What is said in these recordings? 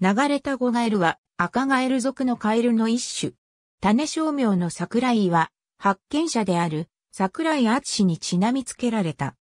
流れたゴガエルは赤ガエル属のカエルの一種。種商名の桜井は発見者である桜井厚氏にちなみつけられた。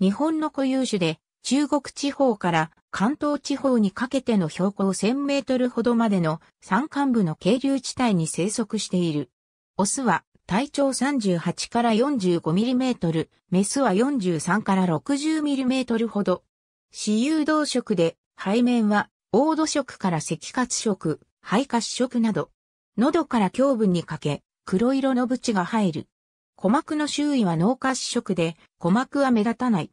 日本の固有種で中国地方から関東地方にかけての標高1000メートルほどまでの山間部の渓流地帯に生息している。オスは体長38から45ミリメートル、メスは43から60ミリメートルほど。私有動植で背面は黄土色から赤褐色、肺褐色など、喉から胸部にかけ、黒色の縁が入る。鼓膜の周囲は脳褐色で、鼓膜は目立たない。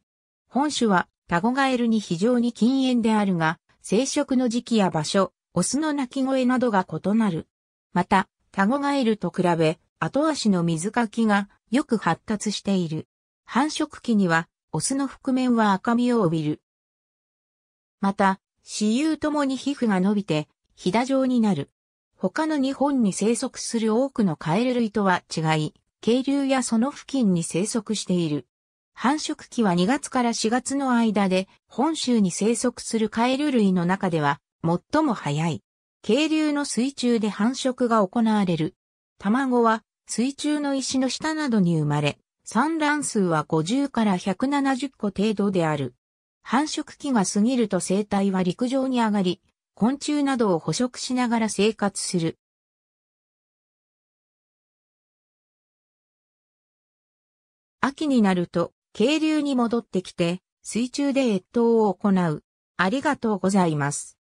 本種はタゴガエルに非常に禁煙であるが、生殖の時期や場所、オスの鳴き声などが異なる。また、タゴガエルと比べ、後足の水かきがよく発達している。繁殖期には、オスの覆面は赤みを帯びる。また、雌雄ともに皮膚が伸びて、ひだ状になる。他の日本に生息する多くのカエル類とは違い、渓流やその付近に生息している。繁殖期は2月から4月の間で、本州に生息するカエル類の中では、最も早い。渓流の水中で繁殖が行われる。卵は水中の石の下などに生まれ、産卵数は50から170個程度である。繁殖期が過ぎると生態は陸上に上がり、昆虫などを捕食しながら生活する。秋になると、渓流に戻ってきて、水中で越冬を行う。ありがとうございます。